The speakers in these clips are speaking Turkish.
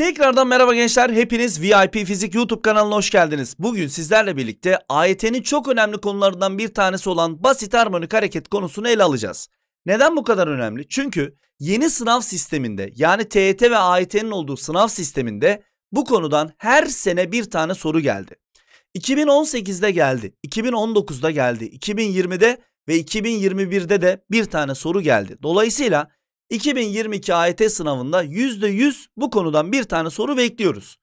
Tekrardan merhaba gençler. Hepiniz VIP Fizik YouTube kanalına hoş geldiniz. Bugün sizlerle birlikte AYT'nin çok önemli konularından bir tanesi olan basit harmonik hareket konusunu ele alacağız. Neden bu kadar önemli? Çünkü yeni sınav sisteminde yani TET ve AYT'nin olduğu sınav sisteminde bu konudan her sene bir tane soru geldi. 2018'de geldi, 2019'da geldi, 2020'de ve 2021'de de bir tane soru geldi. Dolayısıyla 2022 AYT sınavında %100 bu konudan bir tane soru bekliyoruz.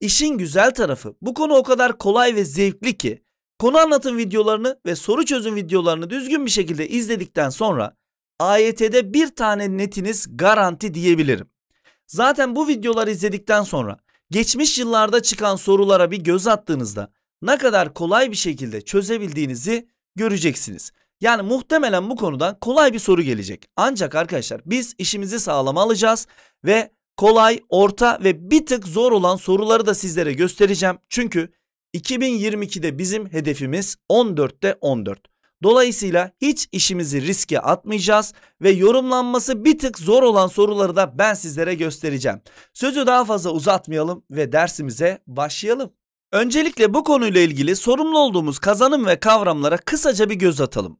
İşin güzel tarafı bu konu o kadar kolay ve zevkli ki konu anlatım videolarını ve soru çözüm videolarını düzgün bir şekilde izledikten sonra AYT'de bir tane netiniz garanti diyebilirim. Zaten bu videoları izledikten sonra geçmiş yıllarda çıkan sorulara bir göz attığınızda ne kadar kolay bir şekilde çözebildiğinizi göreceksiniz. Yani muhtemelen bu konudan kolay bir soru gelecek. Ancak arkadaşlar biz işimizi sağlama alacağız ve kolay, orta ve bir tık zor olan soruları da sizlere göstereceğim. Çünkü 2022'de bizim hedefimiz 14'te 14. Dolayısıyla hiç işimizi riske atmayacağız ve yorumlanması bir tık zor olan soruları da ben sizlere göstereceğim. Sözü daha fazla uzatmayalım ve dersimize başlayalım. Öncelikle bu konuyla ilgili sorumlu olduğumuz kazanım ve kavramlara kısaca bir göz atalım.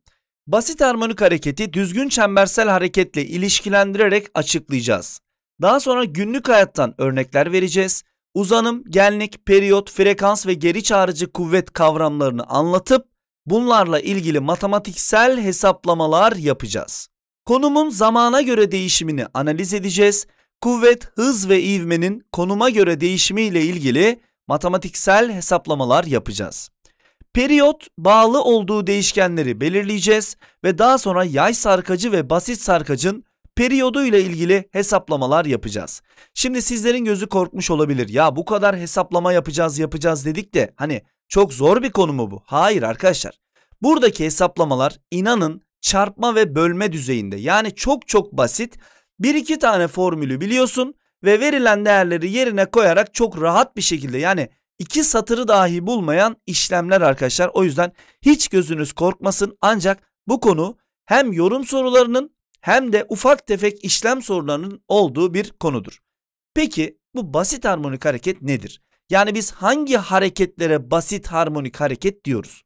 Basit harmonik hareketi düzgün çembersel hareketle ilişkilendirerek açıklayacağız. Daha sonra günlük hayattan örnekler vereceğiz. Uzanım, genlik, periyot, frekans ve geri çağırıcı kuvvet kavramlarını anlatıp bunlarla ilgili matematiksel hesaplamalar yapacağız. Konumun zamana göre değişimini analiz edeceğiz. Kuvvet, hız ve ivmenin konuma göre değişimi ile ilgili matematiksel hesaplamalar yapacağız. Periyot bağlı olduğu değişkenleri belirleyeceğiz ve daha sonra yay sarkacı ve basit sarkacın periyodu ile ilgili hesaplamalar yapacağız. Şimdi sizlerin gözü korkmuş olabilir. Ya bu kadar hesaplama yapacağız yapacağız dedik de hani çok zor bir konu mu bu? Hayır arkadaşlar. Buradaki hesaplamalar inanın çarpma ve bölme düzeyinde yani çok çok basit. Bir iki tane formülü biliyorsun ve verilen değerleri yerine koyarak çok rahat bir şekilde yani iki satırı dahi bulmayan işlemler arkadaşlar. O yüzden hiç gözünüz korkmasın ancak bu konu hem yorum sorularının hem de ufak tefek işlem sorularının olduğu bir konudur. Peki bu basit harmonik hareket nedir? Yani biz hangi hareketlere basit harmonik hareket diyoruz?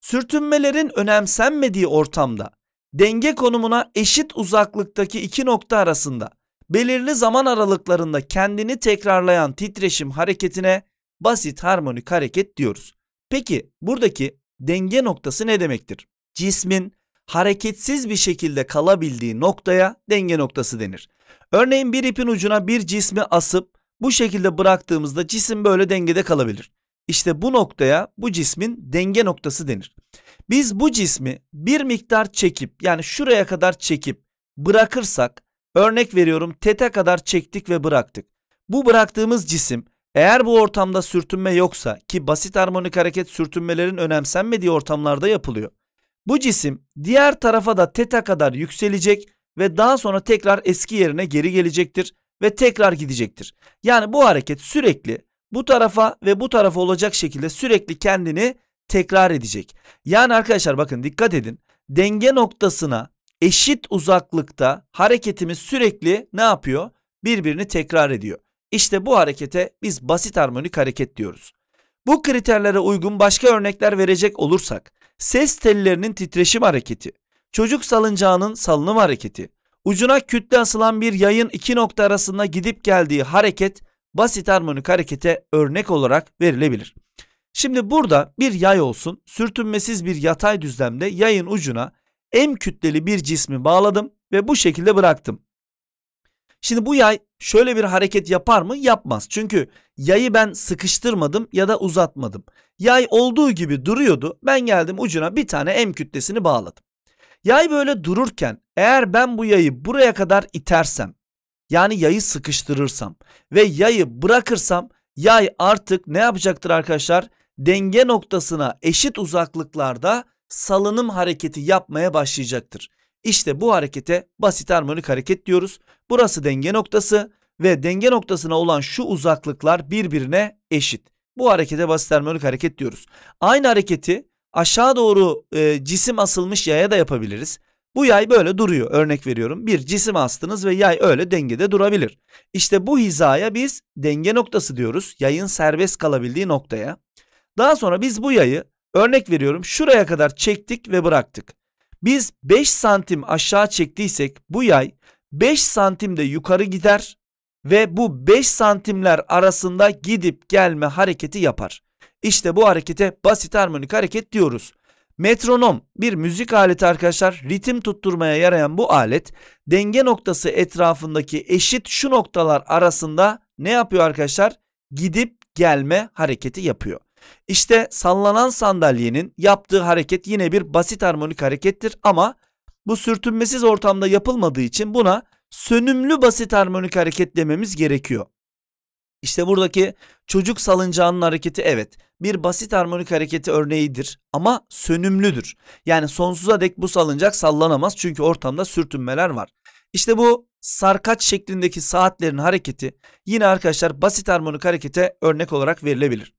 Sürtünmelerin önemsenmediği ortamda denge konumuna eşit uzaklıktaki iki nokta arasında belirli zaman aralıklarında kendini tekrarlayan titreşim hareketine basit harmonik hareket diyoruz. Peki buradaki denge noktası ne demektir? Cismin hareketsiz bir şekilde kalabildiği noktaya denge noktası denir. Örneğin bir ipin ucuna bir cismi asıp bu şekilde bıraktığımızda cisim böyle dengede kalabilir. İşte bu noktaya bu cismin denge noktası denir. Biz bu cismi bir miktar çekip yani şuraya kadar çekip bırakırsak örnek veriyorum tete kadar çektik ve bıraktık. Bu bıraktığımız cisim eğer bu ortamda sürtünme yoksa ki basit harmonik hareket sürtünmelerin önemsenmediği ortamlarda yapılıyor. Bu cisim diğer tarafa da teta kadar yükselecek ve daha sonra tekrar eski yerine geri gelecektir ve tekrar gidecektir. Yani bu hareket sürekli bu tarafa ve bu tarafa olacak şekilde sürekli kendini tekrar edecek. Yani arkadaşlar bakın dikkat edin. Denge noktasına eşit uzaklıkta hareketimiz sürekli ne yapıyor? Birbirini tekrar ediyor. İşte bu harekete biz basit harmonik hareket diyoruz. Bu kriterlere uygun başka örnekler verecek olursak ses tellerinin titreşim hareketi, çocuk salıncağının salınım hareketi, ucuna kütle asılan bir yayın iki nokta arasında gidip geldiği hareket basit harmonik harekete örnek olarak verilebilir. Şimdi burada bir yay olsun sürtünmesiz bir yatay düzlemde yayın ucuna M kütleli bir cismi bağladım ve bu şekilde bıraktım. Şimdi bu yay şöyle bir hareket yapar mı? Yapmaz. Çünkü yayı ben sıkıştırmadım ya da uzatmadım. Yay olduğu gibi duruyordu. Ben geldim ucuna bir tane M kütlesini bağladım. Yay böyle dururken eğer ben bu yayı buraya kadar itersem yani yayı sıkıştırırsam ve yayı bırakırsam yay artık ne yapacaktır arkadaşlar? Denge noktasına eşit uzaklıklarda salınım hareketi yapmaya başlayacaktır. İşte bu harekete basit harmonik hareket diyoruz. Burası denge noktası ve denge noktasına olan şu uzaklıklar birbirine eşit. Bu harekete basit harmonik hareket diyoruz. Aynı hareketi aşağı doğru e, cisim asılmış yaya da yapabiliriz. Bu yay böyle duruyor örnek veriyorum. Bir cisim astınız ve yay öyle dengede durabilir. İşte bu hizaya biz denge noktası diyoruz. Yayın serbest kalabildiği noktaya. Daha sonra biz bu yayı örnek veriyorum şuraya kadar çektik ve bıraktık. Biz 5 santim aşağı çektiysek bu yay 5 santim de yukarı gider ve bu 5 santimler arasında gidip gelme hareketi yapar. İşte bu harekete basit harmonik hareket diyoruz. Metronom bir müzik aleti arkadaşlar. Ritim tutturmaya yarayan bu alet denge noktası etrafındaki eşit şu noktalar arasında ne yapıyor arkadaşlar? Gidip gelme hareketi yapıyor. İşte sallanan sandalyenin yaptığı hareket yine bir basit harmonik harekettir ama bu sürtünmesiz ortamda yapılmadığı için buna sönümlü basit harmonik hareket dememiz gerekiyor. İşte buradaki çocuk salıncağının hareketi evet bir basit harmonik hareketi örneğidir ama sönümlüdür. Yani sonsuza dek bu salıncak sallanamaz çünkü ortamda sürtünmeler var. İşte bu sarkaç şeklindeki saatlerin hareketi yine arkadaşlar basit harmonik harekete örnek olarak verilebilir.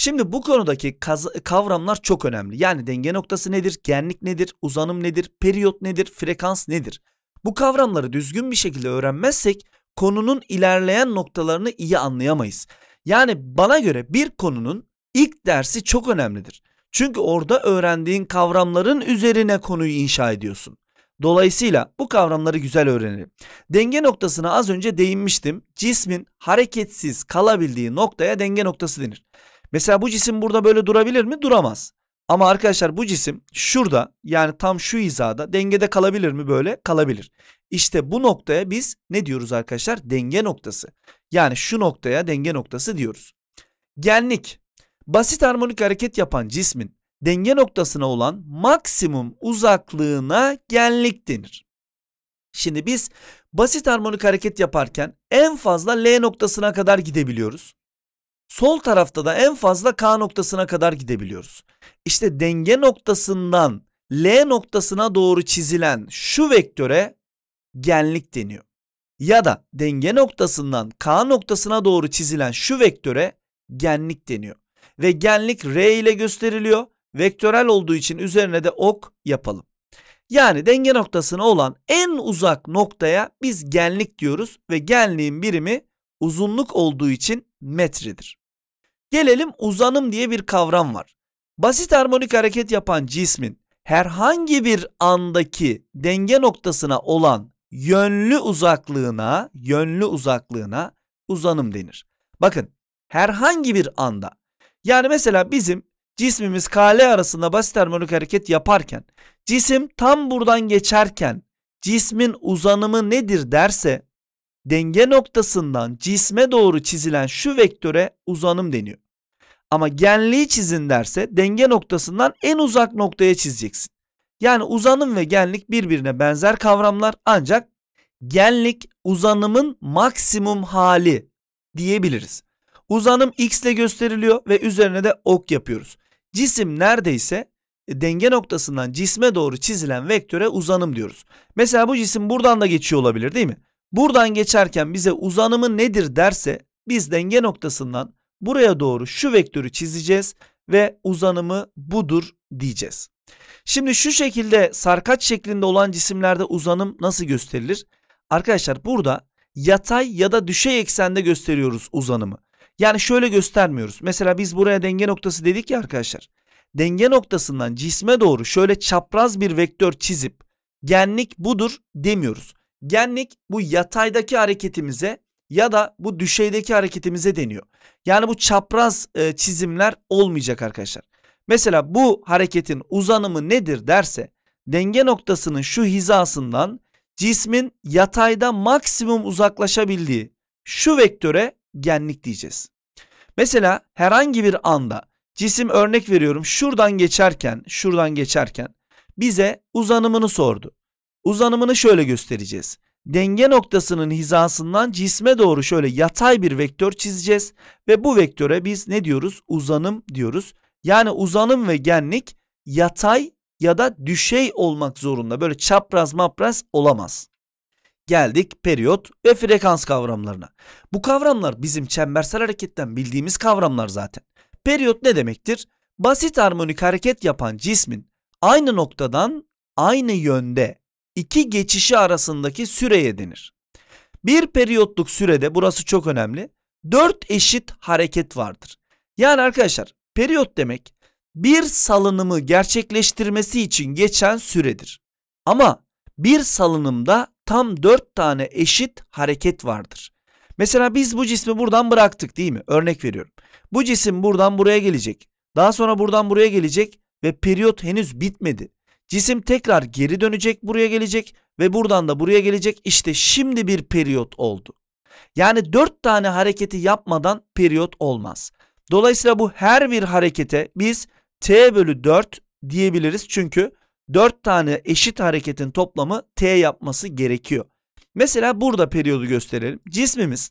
Şimdi bu konudaki kavramlar çok önemli. Yani denge noktası nedir, genlik nedir, uzanım nedir, periyot nedir, frekans nedir? Bu kavramları düzgün bir şekilde öğrenmezsek konunun ilerleyen noktalarını iyi anlayamayız. Yani bana göre bir konunun ilk dersi çok önemlidir. Çünkü orada öğrendiğin kavramların üzerine konuyu inşa ediyorsun. Dolayısıyla bu kavramları güzel öğrenelim. Denge noktasına az önce değinmiştim. Cismin hareketsiz kalabildiği noktaya denge noktası denir. Mesela bu cisim burada böyle durabilir mi? Duramaz. Ama arkadaşlar bu cisim şurada yani tam şu hizada dengede kalabilir mi böyle? Kalabilir. İşte bu noktaya biz ne diyoruz arkadaşlar? Denge noktası. Yani şu noktaya denge noktası diyoruz. Genlik. Basit harmonik hareket yapan cismin denge noktasına olan maksimum uzaklığına genlik denir. Şimdi biz basit harmonik hareket yaparken en fazla L noktasına kadar gidebiliyoruz. Sol tarafta da en fazla K noktasına kadar gidebiliyoruz. İşte denge noktasından L noktasına doğru çizilen şu vektöre genlik deniyor. Ya da denge noktasından K noktasına doğru çizilen şu vektöre genlik deniyor. Ve genlik R ile gösteriliyor. Vektörel olduğu için üzerine de ok yapalım. Yani denge noktasına olan en uzak noktaya biz genlik diyoruz ve genliğin birimi uzunluk olduğu için metredir. Gelelim uzanım diye bir kavram var. Basit harmonik hareket yapan cismin herhangi bir andaki denge noktasına olan yönlü uzaklığına, yönlü uzaklığına uzanım denir. Bakın herhangi bir anda yani mesela bizim cismimiz kale arasında basit harmonik hareket yaparken cisim tam buradan geçerken cismin uzanımı nedir derse denge noktasından cisme doğru çizilen şu vektöre uzanım deniyor. Ama genliği çizin derse denge noktasından en uzak noktaya çizeceksin. Yani uzanım ve genlik birbirine benzer kavramlar ancak genlik uzanımın maksimum hali diyebiliriz. Uzanım x ile gösteriliyor ve üzerine de ok yapıyoruz. Cisim neredeyse e, denge noktasından cisme doğru çizilen vektöre uzanım diyoruz. Mesela bu cisim buradan da geçiyor olabilir değil mi? Buradan geçerken bize uzanımı nedir derse biz denge noktasından buraya doğru şu vektörü çizeceğiz ve uzanımı budur diyeceğiz. Şimdi şu şekilde sarkaç şeklinde olan cisimlerde uzanım nasıl gösterilir? Arkadaşlar burada yatay ya da düşey eksende gösteriyoruz uzanımı. Yani şöyle göstermiyoruz. Mesela biz buraya denge noktası dedik ya arkadaşlar. Denge noktasından cisme doğru şöyle çapraz bir vektör çizip genlik budur demiyoruz genlik bu yataydaki hareketimize ya da bu düşeydeki hareketimize deniyor. Yani bu çapraz e, çizimler olmayacak arkadaşlar. Mesela bu hareketin uzanımı nedir derse denge noktasının şu hizasından cismin yatayda maksimum uzaklaşabildiği şu vektöre genlik diyeceğiz. Mesela herhangi bir anda cisim örnek veriyorum şuradan geçerken şuradan geçerken bize uzanımını sordu. Uzanımını şöyle göstereceğiz. Denge noktasının hizasından cisme doğru şöyle yatay bir vektör çizeceğiz ve bu vektöre biz ne diyoruz? Uzanım diyoruz. Yani uzanım ve genlik yatay ya da düşey olmak zorunda. Böyle çapraz mapraz olamaz. Geldik periyot ve frekans kavramlarına. Bu kavramlar bizim çembersel hareketten bildiğimiz kavramlar zaten. Periyot ne demektir? Basit harmonik hareket yapan cismin aynı noktadan aynı yönde iki geçişi arasındaki süreye denir. Bir periyotluk sürede burası çok önemli. 4 eşit hareket vardır. Yani arkadaşlar periyot demek bir salınımı gerçekleştirmesi için geçen süredir. Ama bir salınımda tam 4 tane eşit hareket vardır. Mesela biz bu cismi buradan bıraktık değil mi? Örnek veriyorum. Bu cisim buradan buraya gelecek. Daha sonra buradan buraya gelecek ve periyot henüz bitmedi. Cisim tekrar geri dönecek buraya gelecek ve buradan da buraya gelecek. işte şimdi bir periyot oldu. Yani 4 tane hareketi yapmadan periyot olmaz. Dolayısıyla bu her bir harekete biz t bölü 4 diyebiliriz. Çünkü 4 tane eşit hareketin toplamı t yapması gerekiyor. Mesela burada periyodu gösterelim. Cismimiz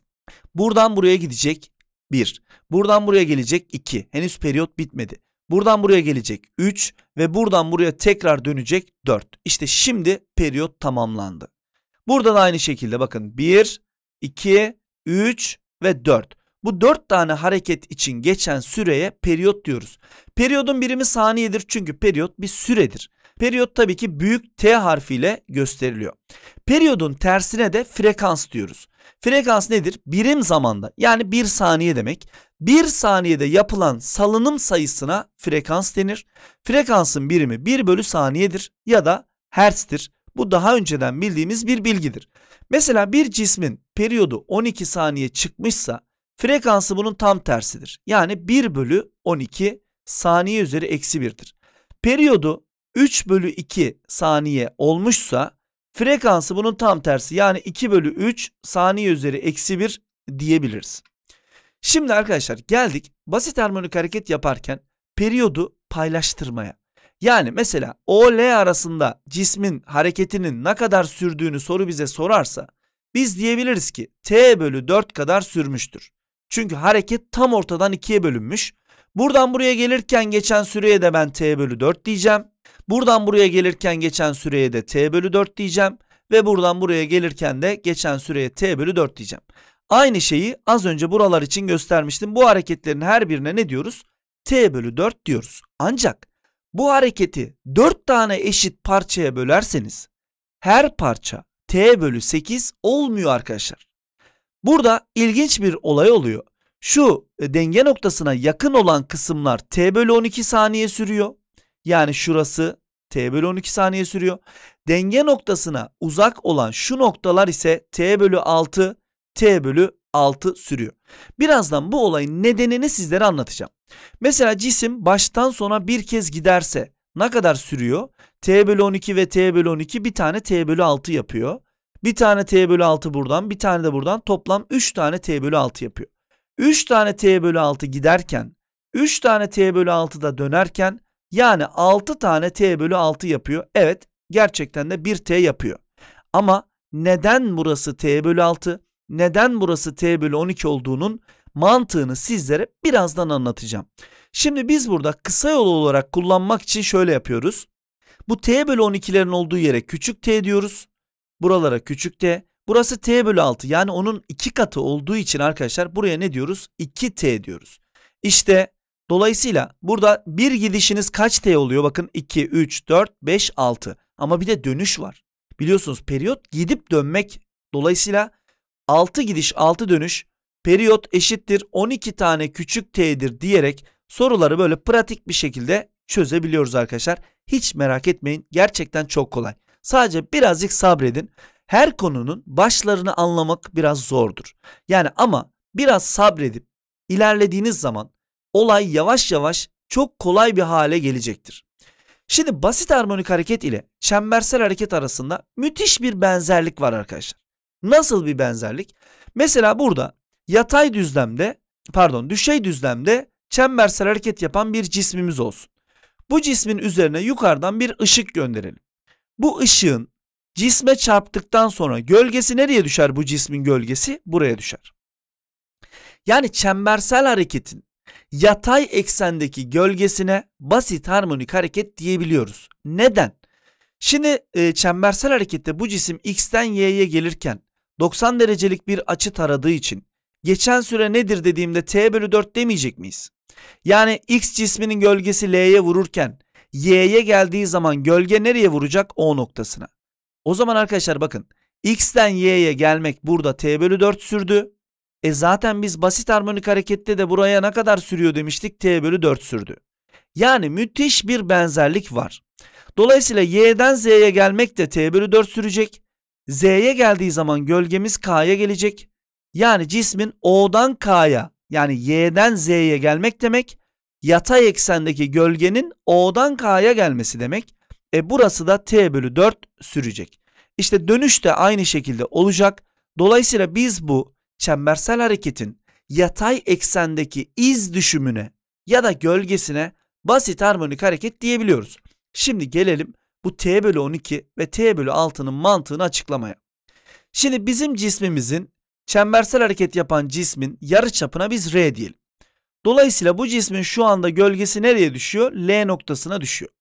buradan buraya gidecek 1. Buradan buraya gelecek 2. Henüz periyot bitmedi. Buradan buraya gelecek 3 ve buradan buraya tekrar dönecek 4. İşte şimdi periyot tamamlandı. Burada da aynı şekilde bakın 1, 2, 3 ve 4. Bu 4 tane hareket için geçen süreye periyot diyoruz. Periyodun birimi saniyedir çünkü periyot bir süredir. Periyot tabii ki büyük T harfiyle gösteriliyor. Periyodun tersine de frekans diyoruz. Frekans nedir? Birim zamanda yani bir saniye demek. Bir saniyede yapılan salınım sayısına frekans denir. Frekansın birimi 1 bölü saniyedir ya da hertztir. Bu daha önceden bildiğimiz bir bilgidir. Mesela bir cismin periyodu 12 saniye çıkmışsa frekansı bunun tam tersidir. Yani 1 bölü 12 saniye üzeri eksi 1'dir. Periyodu 3 bölü 2 saniye olmuşsa frekansı bunun tam tersi yani 2 bölü 3 saniye üzeri eksi 1 diyebiliriz. Şimdi arkadaşlar geldik basit harmonik hareket yaparken periyodu paylaştırmaya. Yani mesela O L arasında cismin hareketinin ne kadar sürdüğünü soru bize sorarsa biz diyebiliriz ki T bölü 4 kadar sürmüştür. Çünkü hareket tam ortadan ikiye bölünmüş. Buradan buraya gelirken geçen süreye de ben T bölü 4 diyeceğim. Buradan buraya gelirken geçen süreye de T bölü 4 diyeceğim. Ve buradan buraya gelirken de geçen süreye T bölü 4 diyeceğim. Aynı şeyi az önce buralar için göstermiştim. Bu hareketlerin her birine ne diyoruz? T bölü 4 diyoruz. Ancak bu hareketi 4 tane eşit parçaya bölerseniz her parça T bölü 8 olmuyor arkadaşlar. Burada ilginç bir olay oluyor. Şu e, denge noktasına yakın olan kısımlar T bölü 12 saniye sürüyor. Yani şurası T bölü 12 saniye sürüyor. Denge noktasına uzak olan şu noktalar ise T bölü 6 t bölü 6 sürüyor. Birazdan bu olayın nedenini sizlere anlatacağım. Mesela cisim baştan sona bir kez giderse ne kadar sürüyor? t bölü 12 ve t bölü 12 bir tane t bölü 6 yapıyor. Bir tane t bölü 6 buradan bir tane de buradan toplam 3 tane t bölü 6 yapıyor. 3 tane t bölü 6 giderken 3 tane t bölü 6 da dönerken yani 6 tane t bölü 6 yapıyor. Evet gerçekten de 1 t yapıyor. Ama neden burası t bölü 6? neden burası t bölü 12 olduğunun mantığını sizlere birazdan anlatacağım. Şimdi biz burada kısa yol olarak kullanmak için şöyle yapıyoruz. Bu t bölü 12'lerin olduğu yere küçük t diyoruz. Buralara küçük t. Burası t bölü 6 yani onun 2 katı olduğu için arkadaşlar buraya ne diyoruz? 2t diyoruz. İşte dolayısıyla burada bir gidişiniz kaç t oluyor? Bakın 2, 3, 4, 5, 6 ama bir de dönüş var. Biliyorsunuz periyot gidip dönmek dolayısıyla 6 gidiş 6 dönüş periyot eşittir 12 tane küçük t'dir diyerek soruları böyle pratik bir şekilde çözebiliyoruz arkadaşlar. Hiç merak etmeyin gerçekten çok kolay. Sadece birazcık sabredin. Her konunun başlarını anlamak biraz zordur. Yani ama biraz sabredip ilerlediğiniz zaman olay yavaş yavaş çok kolay bir hale gelecektir. Şimdi basit harmonik hareket ile çembersel hareket arasında müthiş bir benzerlik var arkadaşlar. Nasıl bir benzerlik? Mesela burada yatay düzlemde pardon düşey düzlemde çembersel hareket yapan bir cismimiz olsun. Bu cismin üzerine yukarıdan bir ışık gönderelim. Bu ışığın cisme çarptıktan sonra gölgesi nereye düşer bu cismin gölgesi? Buraya düşer. Yani çembersel hareketin yatay eksendeki gölgesine basit harmonik hareket diyebiliyoruz. Neden? Şimdi e, çembersel harekette bu cisim x'ten y'ye gelirken 90 derecelik bir açı taradığı için geçen süre nedir dediğimde t bölü 4 demeyecek miyiz? Yani x cisminin gölgesi l'ye vururken y'ye geldiği zaman gölge nereye vuracak? O noktasına. O zaman arkadaşlar bakın x'ten y'ye gelmek burada t bölü 4 sürdü. E zaten biz basit harmonik harekette de buraya ne kadar sürüyor demiştik t bölü 4 sürdü. Yani müthiş bir benzerlik var. Dolayısıyla y'den z'ye gelmek de t bölü 4 sürecek. Z'ye geldiği zaman gölgemiz K'ya gelecek. Yani cismin O'dan K'ya yani Y'den Z'ye gelmek demek. Yatay eksendeki gölgenin O'dan K'ya gelmesi demek. E burası da T bölü 4 sürecek. İşte dönüş de aynı şekilde olacak. Dolayısıyla biz bu çembersel hareketin yatay eksendeki iz düşümüne ya da gölgesine basit harmonik hareket diyebiliyoruz. Şimdi gelelim bu t bölü 12 ve t bölü 6'nın mantığını açıklamaya. Şimdi bizim cismimizin çembersel hareket yapan cismin yarı çapına biz r diyelim. Dolayısıyla bu cismin şu anda gölgesi nereye düşüyor? L noktasına düşüyor.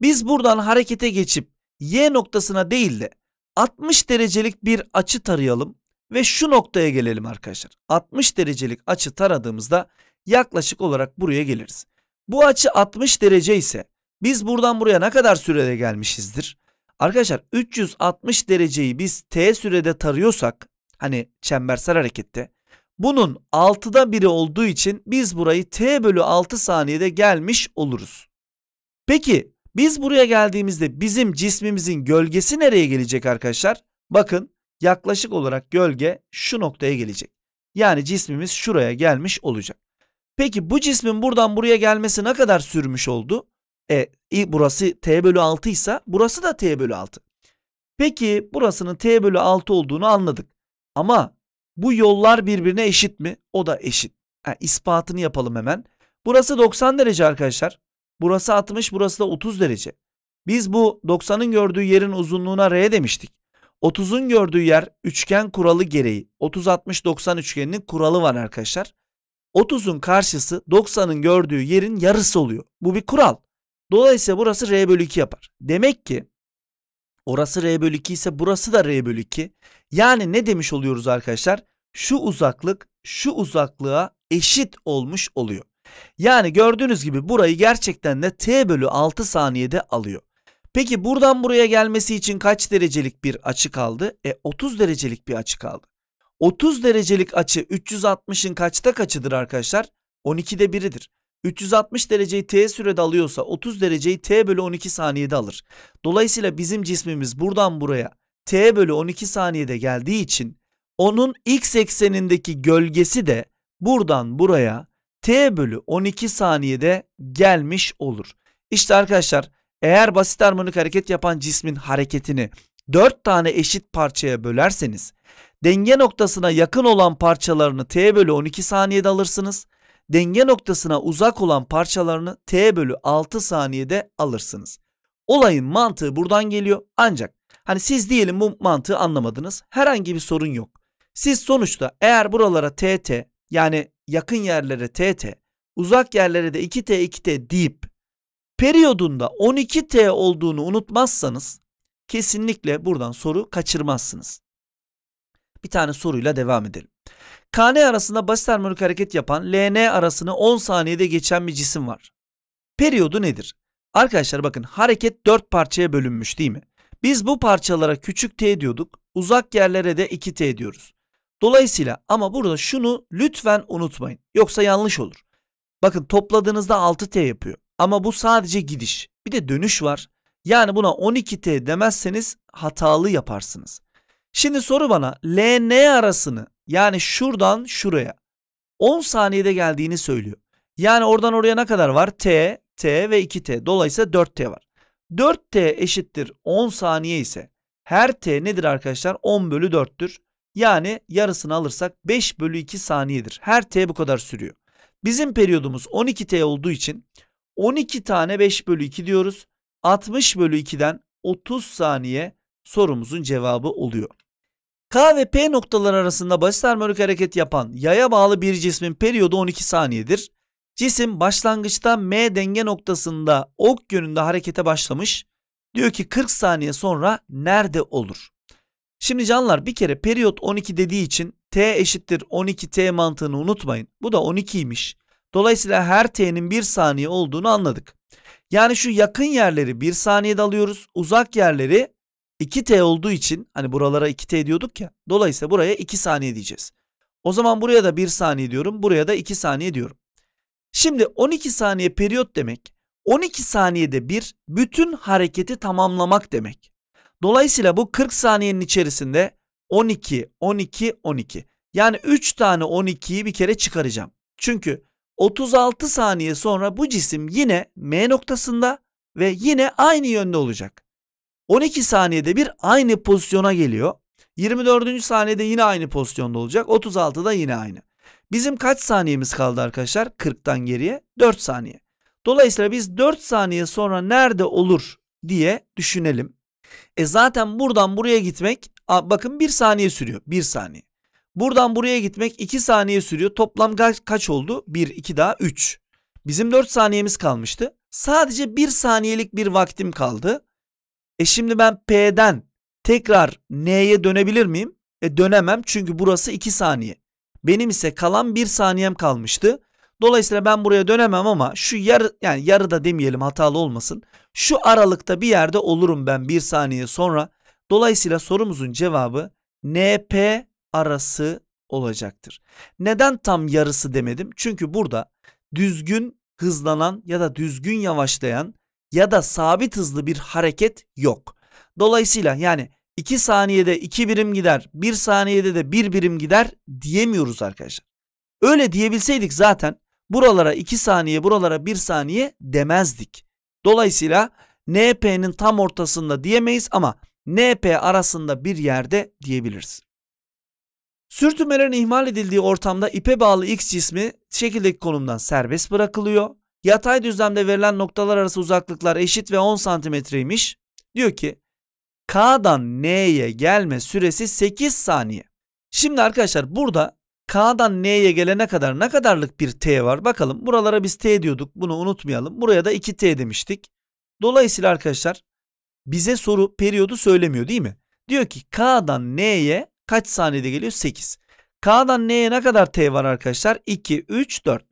Biz buradan harekete geçip y noktasına değil de 60 derecelik bir açı tarayalım ve şu noktaya gelelim arkadaşlar. 60 derecelik açı taradığımızda yaklaşık olarak buraya geliriz. Bu açı 60 derece ise biz buradan buraya ne kadar sürede gelmişizdir? Arkadaşlar 360 dereceyi biz t sürede tarıyorsak hani çembersel harekette bunun 6'da biri olduğu için biz burayı t bölü 6 saniyede gelmiş oluruz. Peki biz buraya geldiğimizde bizim cismimizin gölgesi nereye gelecek arkadaşlar? Bakın yaklaşık olarak gölge şu noktaya gelecek. Yani cismimiz şuraya gelmiş olacak. Peki bu cismin buradan buraya gelmesi ne kadar sürmüş oldu? E, burası t bölü 6 ise burası da t bölü 6. Peki burasının t bölü 6 olduğunu anladık. Ama bu yollar birbirine eşit mi? O da eşit. Ha, ispatını yapalım hemen. Burası 90 derece arkadaşlar. Burası 60 burası da 30 derece. Biz bu 90'ın gördüğü yerin uzunluğuna r demiştik. 30'un gördüğü yer üçgen kuralı gereği. 30-60-90 üçgeninin kuralı var arkadaşlar. 30'un karşısı 90'ın gördüğü yerin yarısı oluyor. Bu bir kural. Dolayısıyla burası R bölü 2 yapar. Demek ki orası R bölü 2 ise burası da R bölü 2. Yani ne demiş oluyoruz arkadaşlar? Şu uzaklık şu uzaklığa eşit olmuş oluyor. Yani gördüğünüz gibi burayı gerçekten de t bölü 6 saniyede alıyor. Peki buradan buraya gelmesi için kaç derecelik bir açı kaldı? E 30 derecelik bir açı kaldı. 30 derecelik açı 360'ın kaçta kaçıdır arkadaşlar? 12'de biridir. 360 dereceyi t sürede alıyorsa 30 dereceyi t bölü 12 saniyede alır. Dolayısıyla bizim cismimiz buradan buraya t bölü 12 saniyede geldiği için onun x eksenindeki gölgesi de buradan buraya t bölü 12 saniyede gelmiş olur. İşte arkadaşlar eğer basit harmonik hareket yapan cismin hareketini 4 tane eşit parçaya bölerseniz denge noktasına yakın olan parçalarını t bölü 12 saniyede alırsınız denge noktasına uzak olan parçalarını t bölü 6 saniyede alırsınız. Olayın mantığı buradan geliyor ancak hani siz diyelim bu mantığı anlamadınız herhangi bir sorun yok. Siz sonuçta eğer buralara tt yani yakın yerlere tt uzak yerlere de 2t 2t deyip periyodunda 12t olduğunu unutmazsanız kesinlikle buradan soru kaçırmazsınız. Bir tane soruyla devam edelim. KN arasında basit harmonik hareket yapan LN arasını 10 saniyede geçen bir cisim var. Periyodu nedir? Arkadaşlar bakın hareket 4 parçaya bölünmüş değil mi? Biz bu parçalara küçük t diyorduk. Uzak yerlere de 2t diyoruz. Dolayısıyla ama burada şunu lütfen unutmayın. Yoksa yanlış olur. Bakın topladığınızda 6t yapıyor. Ama bu sadece gidiş. Bir de dönüş var. Yani buna 12t demezseniz hatalı yaparsınız. Şimdi soru bana LN arasını yani şuradan şuraya 10 saniyede geldiğini söylüyor. Yani oradan oraya ne kadar var? T, T ve 2T. Dolayısıyla 4T var. 4T eşittir 10 saniye ise her T nedir arkadaşlar? 10 bölü 4'tür. Yani yarısını alırsak 5 bölü 2 saniyedir. Her T bu kadar sürüyor. Bizim periyodumuz 12T olduğu için 12 tane 5 bölü 2 diyoruz. 60 bölü 2'den 30 saniye sorumuzun cevabı oluyor. K ve P noktaları arasında basit harmonik hareket yapan yaya bağlı bir cismin periyodu 12 saniyedir. Cisim başlangıçta M denge noktasında ok yönünde harekete başlamış. Diyor ki 40 saniye sonra nerede olur? Şimdi canlar bir kere periyot 12 dediği için T eşittir 12T mantığını unutmayın. Bu da 12'ymiş. Dolayısıyla her T'nin 1 saniye olduğunu anladık. Yani şu yakın yerleri 1 saniyede alıyoruz. Uzak yerleri 2t olduğu için hani buralara 2t diyorduk ya. Dolayısıyla buraya 2 saniye diyeceğiz. O zaman buraya da 1 saniye diyorum. Buraya da 2 saniye diyorum. Şimdi 12 saniye periyot demek 12 saniyede bir bütün hareketi tamamlamak demek. Dolayısıyla bu 40 saniyenin içerisinde 12, 12, 12. Yani 3 tane 12'yi bir kere çıkaracağım. Çünkü 36 saniye sonra bu cisim yine M noktasında ve yine aynı yönde olacak. 12 saniyede bir aynı pozisyona geliyor. 24. saniyede yine aynı pozisyonda olacak. 36'da yine aynı. Bizim kaç saniyemiz kaldı arkadaşlar? 40'tan geriye 4 saniye. Dolayısıyla biz 4 saniye sonra nerede olur diye düşünelim. E zaten buradan buraya gitmek bakın 1 saniye sürüyor. 1 saniye. Buradan buraya gitmek 2 saniye sürüyor. Toplam kaç, kaç oldu? 1, 2 daha 3. Bizim 4 saniyemiz kalmıştı. Sadece 1 saniyelik bir vaktim kaldı. E şimdi ben P'den tekrar N'ye dönebilir miyim? E dönemem çünkü burası 2 saniye. Benim ise kalan 1 saniyem kalmıştı. Dolayısıyla ben buraya dönemem ama şu yarı yani yarıda demeyelim hatalı olmasın. Şu aralıkta bir yerde olurum ben 1 saniye sonra. Dolayısıyla sorumuzun cevabı NP arası olacaktır. Neden tam yarısı demedim? Çünkü burada düzgün hızlanan ya da düzgün yavaşlayan ya da sabit hızlı bir hareket yok. Dolayısıyla yani 2 saniyede 2 birim gider, 1 saniyede de 1 birim gider diyemiyoruz arkadaşlar. Öyle diyebilseydik zaten buralara 2 saniye, buralara 1 saniye demezdik. Dolayısıyla NP'nin tam ortasında diyemeyiz ama NP arasında bir yerde diyebiliriz. Sürtünmelerin ihmal edildiği ortamda ipe bağlı X cismi şekildeki konumdan serbest bırakılıyor. Yatay düzlemde verilen noktalar arası uzaklıklar eşit ve 10 santimetreymiş. Diyor ki K'dan N'ye gelme süresi 8 saniye. Şimdi arkadaşlar burada K'dan N'ye gelene kadar ne kadarlık bir T var? Bakalım buralara biz T diyorduk bunu unutmayalım. Buraya da 2T demiştik. Dolayısıyla arkadaşlar bize soru periyodu söylemiyor değil mi? Diyor ki K'dan N'ye kaç saniyede geliyor? 8. K'dan N'ye ne kadar T var arkadaşlar? 2, 3, 4.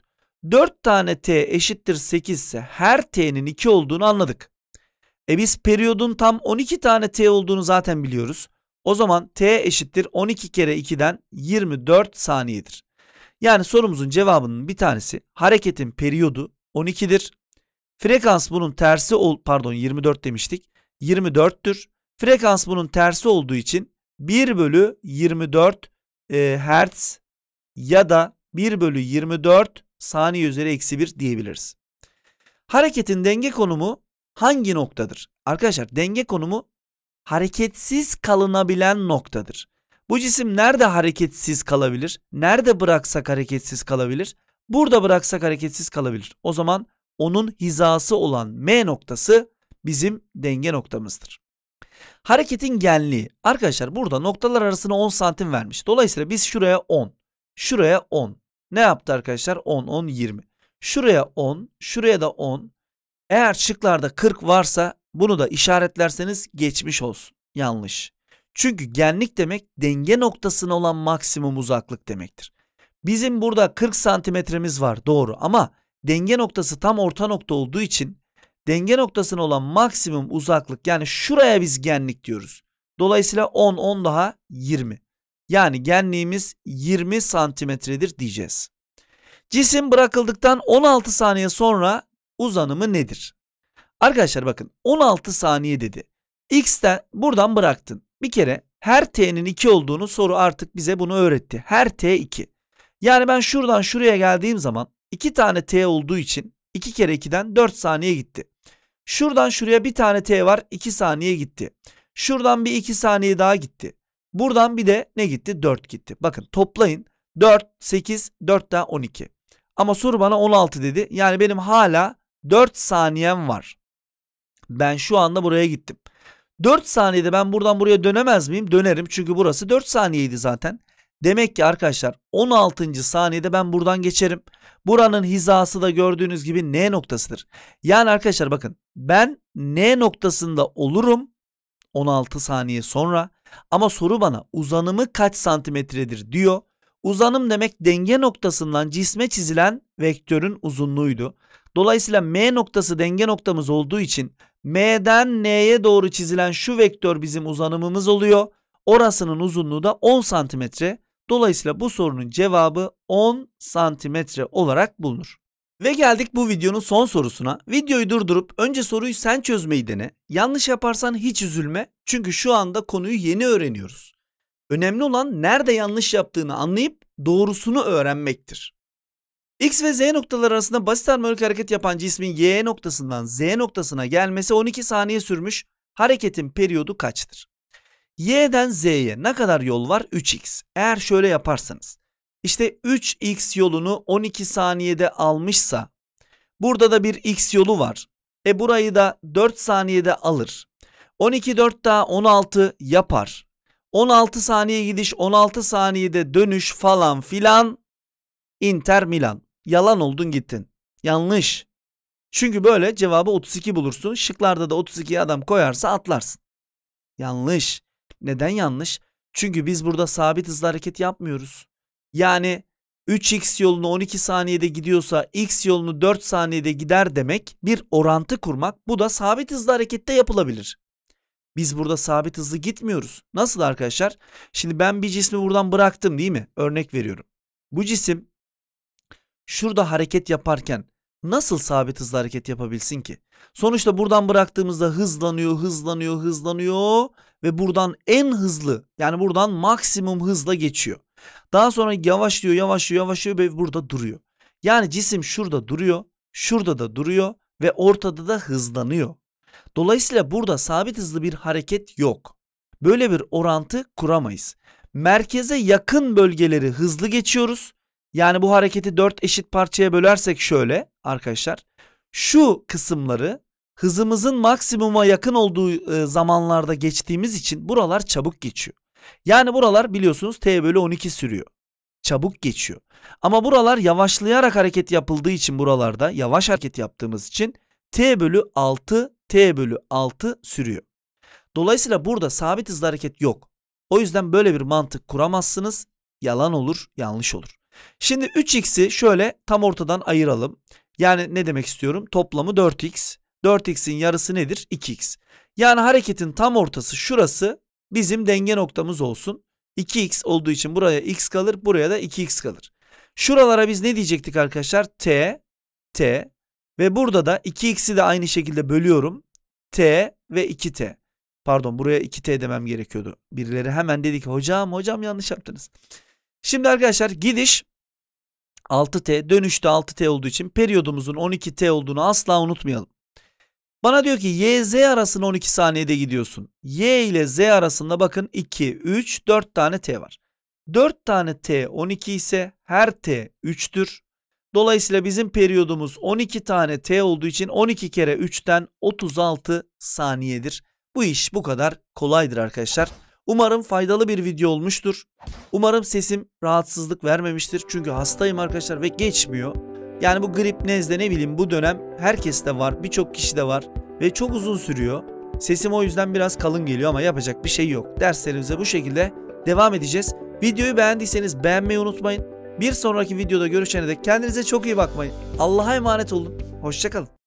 4 tane t eşittir 8 ise her t'nin 2 olduğunu anladık. E biz periyodun tam 12 tane t olduğunu zaten biliyoruz. O zaman t eşittir 12 kere 2'den 24 saniyedir. Yani sorumuzun cevabının bir tanesi hareketin periyodu 12'dir. Frekans bunun tersi ol pardon 24 demiştik. 24'tür. Frekans bunun tersi olduğu için 1 bölü 24 e, hertz ya da 1 bölü 24 saniye üzeri eksi 1 diyebiliriz. Hareketin denge konumu hangi noktadır? Arkadaşlar denge konumu hareketsiz kalınabilen noktadır. Bu cisim nerede hareketsiz kalabilir? Nerede bıraksak hareketsiz kalabilir? Burada bıraksak hareketsiz kalabilir. O zaman onun hizası olan M noktası bizim denge noktamızdır. Hareketin genliği. Arkadaşlar burada noktalar arasına 10 santim vermiş. Dolayısıyla biz şuraya 10, şuraya 10, ne yaptı arkadaşlar? 10, 10, 20. Şuraya 10, şuraya da 10. Eğer şıklarda 40 varsa bunu da işaretlerseniz geçmiş olsun. Yanlış. Çünkü genlik demek denge noktasına olan maksimum uzaklık demektir. Bizim burada 40 santimetremiz var doğru ama denge noktası tam orta nokta olduğu için denge noktasına olan maksimum uzaklık yani şuraya biz genlik diyoruz. Dolayısıyla 10 10 daha 20. Yani genliğimiz 20 santimetredir diyeceğiz. Cisim bırakıldıktan 16 saniye sonra uzanımı nedir? Arkadaşlar bakın 16 saniye dedi. X'ten buradan bıraktın. Bir kere her T'nin 2 olduğunu soru artık bize bunu öğretti. Her T 2. Yani ben şuradan şuraya geldiğim zaman 2 tane T olduğu için 2 kere 2'den 4 saniye gitti. Şuradan şuraya bir tane T var 2 saniye gitti. Şuradan bir 2 saniye daha gitti. Buradan bir de ne gitti? 4 gitti. Bakın toplayın. 4, 8, 4 daha 12. Ama soru bana 16 dedi. Yani benim hala 4 saniyem var. Ben şu anda buraya gittim. 4 saniyede ben buradan buraya dönemez miyim? Dönerim çünkü burası 4 saniyeydi zaten. Demek ki arkadaşlar 16. saniyede ben buradan geçerim. Buranın hizası da gördüğünüz gibi N noktasıdır. Yani arkadaşlar bakın ben N noktasında olurum 16 saniye sonra ama soru bana uzanımı kaç santimetredir diyor. Uzanım demek denge noktasından cisme çizilen vektörün uzunluğuydu. Dolayısıyla M noktası denge noktamız olduğu için M'den N'ye doğru çizilen şu vektör bizim uzanımımız oluyor. Orasının uzunluğu da 10 santimetre. Dolayısıyla bu sorunun cevabı 10 santimetre olarak bulunur. Ve geldik bu videonun son sorusuna. Videoyu durdurup önce soruyu sen çözmeyi dene. Yanlış yaparsan hiç üzülme. Çünkü şu anda konuyu yeni öğreniyoruz. Önemli olan nerede yanlış yaptığını anlayıp doğrusunu öğrenmektir. X ve Z noktalar arasında basit harmonik hareket yapan cismin Y noktasından Z noktasına gelmesi 12 saniye sürmüş. Hareketin periyodu kaçtır? Y'den Z'ye ne kadar yol var? 3x. Eğer şöyle yaparsanız işte 3x yolunu 12 saniyede almışsa burada da bir x yolu var. E burayı da 4 saniyede alır. 12 4 daha 16 yapar. 16 saniye gidiş 16 saniyede dönüş falan filan Inter Milan. Yalan oldun gittin. Yanlış. Çünkü böyle cevabı 32 bulursun. Şıklarda da 32 adam koyarsa atlarsın. Yanlış. Neden yanlış? Çünkü biz burada sabit hızlı hareket yapmıyoruz. Yani 3x yolunu 12 saniyede gidiyorsa x yolunu 4 saniyede gider demek bir orantı kurmak. Bu da sabit hızlı harekette yapılabilir. Biz burada sabit hızlı gitmiyoruz. Nasıl arkadaşlar? Şimdi ben bir cismi buradan bıraktım değil mi? Örnek veriyorum. Bu cisim şurada hareket yaparken nasıl sabit hızlı hareket yapabilsin ki? Sonuçta buradan bıraktığımızda hızlanıyor, hızlanıyor, hızlanıyor ve buradan en hızlı yani buradan maksimum hızla geçiyor. Daha sonra yavaşlıyor, yavaşlıyor, yavaşlıyor ve burada duruyor. Yani cisim şurada duruyor, şurada da duruyor ve ortada da hızlanıyor. Dolayısıyla burada sabit hızlı bir hareket yok. Böyle bir orantı kuramayız. Merkeze yakın bölgeleri hızlı geçiyoruz. Yani bu hareketi 4 eşit parçaya bölersek şöyle arkadaşlar. Şu kısımları hızımızın maksimuma yakın olduğu ıı, zamanlarda geçtiğimiz için buralar çabuk geçiyor. Yani buralar biliyorsunuz t bölü 12 sürüyor. Çabuk geçiyor. Ama buralar yavaşlayarak hareket yapıldığı için buralarda yavaş hareket yaptığımız için t bölü 6 t bölü 6 sürüyor. Dolayısıyla burada sabit hızlı hareket yok. O yüzden böyle bir mantık kuramazsınız. Yalan olur, yanlış olur. Şimdi 3x'i şöyle tam ortadan ayıralım. Yani ne demek istiyorum? Toplamı 4x. 4x'in yarısı nedir? 2x. Yani hareketin tam ortası şurası bizim denge noktamız olsun. 2x olduğu için buraya x kalır, buraya da 2x kalır. Şuralara biz ne diyecektik arkadaşlar? T, T ve burada da 2x'i de aynı şekilde bölüyorum. T ve 2T. Pardon buraya 2T demem gerekiyordu. Birileri hemen dedi ki hocam hocam yanlış yaptınız. Şimdi arkadaşlar gidiş 6T dönüşte 6T olduğu için periyodumuzun 12T olduğunu asla unutmayalım. Bana diyor ki Y Z arasında 12 saniyede gidiyorsun. Y ile Z arasında bakın 2, 3, 4 tane T var. 4 tane T 12 ise her T 3'tür. Dolayısıyla bizim periyodumuz 12 tane T olduğu için 12 kere 3'ten 36 saniyedir. Bu iş bu kadar kolaydır arkadaşlar. Umarım faydalı bir video olmuştur. Umarım sesim rahatsızlık vermemiştir. Çünkü hastayım arkadaşlar ve geçmiyor. Yani bu grip nezle ne bileyim bu dönem herkeste var birçok kişi de var ve çok uzun sürüyor. Sesim o yüzden biraz kalın geliyor ama yapacak bir şey yok. Derslerimize bu şekilde devam edeceğiz. Videoyu beğendiyseniz beğenmeyi unutmayın. Bir sonraki videoda görüşene dek kendinize çok iyi bakmayın. Allah'a emanet olun. Hoşçakalın.